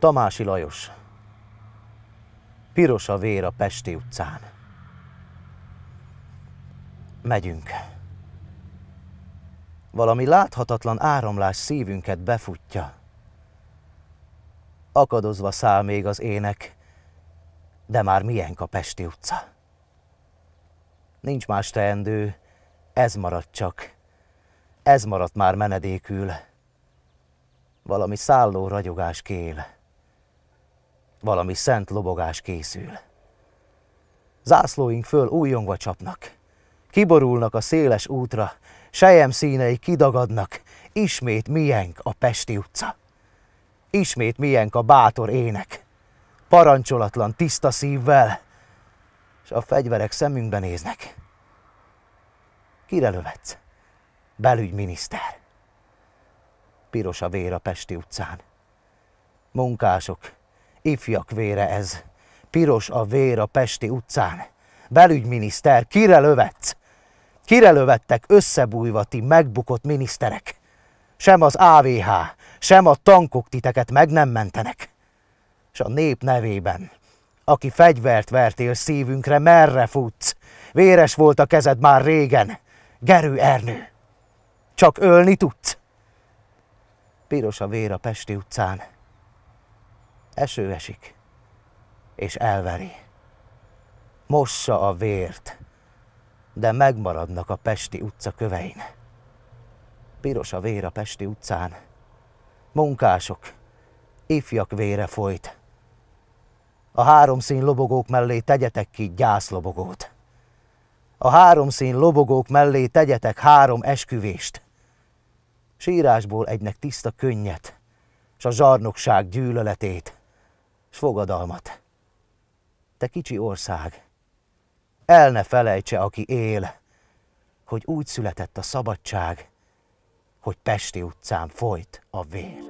Tamási Lajos. Piros a vér a Pesti utcán. Megyünk. Valami láthatatlan áramlás szívünket befutja. Akadozva száll még az ének, de már milyen a Pesti utca. Nincs más teendő, ez maradt csak. Ez maradt már menedékül. Valami szálló ragyogás kél. Valami szent lobogás készül. Zászlóink föl újjongva csapnak. Kiborulnak a széles útra, sejem színei kidagadnak, ismét miénk a Pesti utca. Ismét miénk a bátor ének, parancsolatlan tiszta szívvel, és a fegyverek szemünkbe néznek. Kire lövetsz? Belügyminiszter. Piros a vér a Pesti utcán. Munkások, ifjak vére ez. Piros a vér a Pesti utcán. Belügyminiszter, kire lövetsz? Kire lövettek összebújva ti megbukott miniszterek? Sem az AVH, sem a tankok titeket meg nem mentenek. És a nép nevében, aki fegyvert vertél szívünkre, merre futsz? Véres volt a kezed már régen, Gerő Ernő. Csak ölni tudsz? Piros a vér a Pesti utcán. Eső esik, és elveri. Mossa a vért, de megmaradnak a Pesti utca kövein. Piros a vér a Pesti utcán. Munkások, ifjak vére folyt. A háromszín lobogók mellé tegyetek ki gyászlobogót. A háromszín lobogók mellé tegyetek három esküvést. Sírásból egynek tiszta könnyet, s a zsarnokság gyűlöletét s fogadalmat. Te kicsi ország, el ne felejtse, aki él, hogy úgy született a szabadság, hogy Pesti utcán folyt a vér.